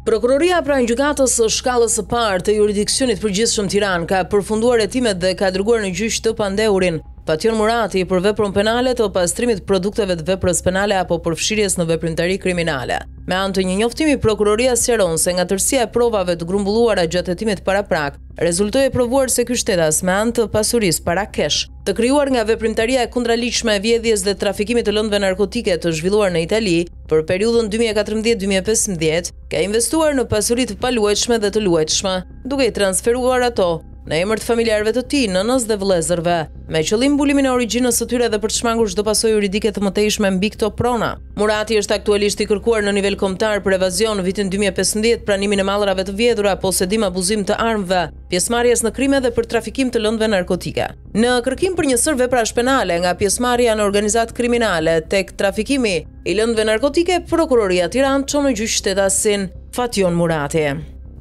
Prokuroria pra në gjukatës së shkallës së partë të juridikësionit për gjithë shumë tiran ka përfunduar e timet dhe ka drguar në gjyshtë të pandeurin. Pation Murati për veprën penale të pastrimit produkteve të veprës penale apo përfshirjes në veprimtari kriminale. Me anë të një njoftimi, Prokuroria Sjeron se nga tërsia e provave të grumbulluara gjatë para prak, rezultoj e provuar se kështetas me anë të pasuris para kesh. Të kryuar nga veprimtaria e kundraliqme e vjedhjes dhe trafikimit të lëndve narkotike të zhvilluar në Itali, për periudhën 2014-2015, ka investuar në pasurit të paluajtshme dhe të luajtshme, duke i transferuar ato në emër të familjarëve të tij, nënës dhe vëllezërve, me qëllim mbulimin e origjinës së tyre dhe për të shmangur çdo pasojë juridike të mëtejshme mbi këto prona. Murati është aktualisht i kërkuar në nivel kombëtar për evazion në vitin 2015, pranimin e mallrave të vjedhura, posedim abuzim të armëve, pjesëmarrjes në krime dhe për trafikim të lëndëve narkotike. Në kërkim për një sër veprash penale nga pjesëmarrja në organizatë kriminale tek trafikimi i lëndëve narkotike, prokuroria e Tiranës çon në gjyq shtetasin Fatjon Murati.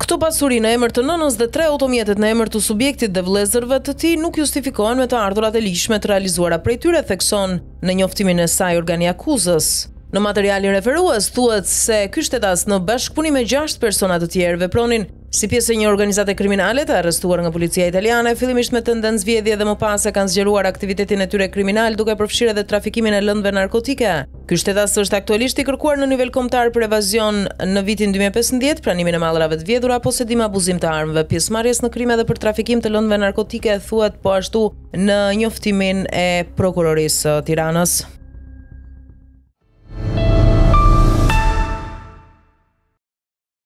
Këto pasuri në emër të nënës dhe tre automjetet në emër të subjektit dhe vlezërve të ti nuk justifikohen me të ardhurat e lishme të realizuara prej tyre, thekson në njoftimin e saj organi akuzës. Në materialin referuas, thuet se kështetas në bashkëpunim e gjasht personat të tjerë vepronin Si pjesë e një organizate kriminale të arrestuar nga policia italiane, fillimisht me tendencë vjedhje dhe më pas e kanë zgjeruar aktivitetin e tyre kriminal duke përfshirë edhe trafikimin e lëndëve narkotike. Ky shtetas është aktualisht i kërkuar në nivel kombëtar për evazion në vitin 2015, pranimin e mallrave të vjedhura apo sedim abuzim të armëve, pjesëmarrjes në krime dhe për trafikim të lëndëve narkotike, thuhet po ashtu në njoftimin e prokurorisë së Tiranës.